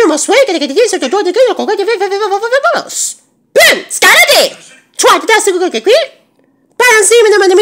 You must wait till they get the to the deal. Go get the boss. Bim! Try to dance to go get Balance him in the money.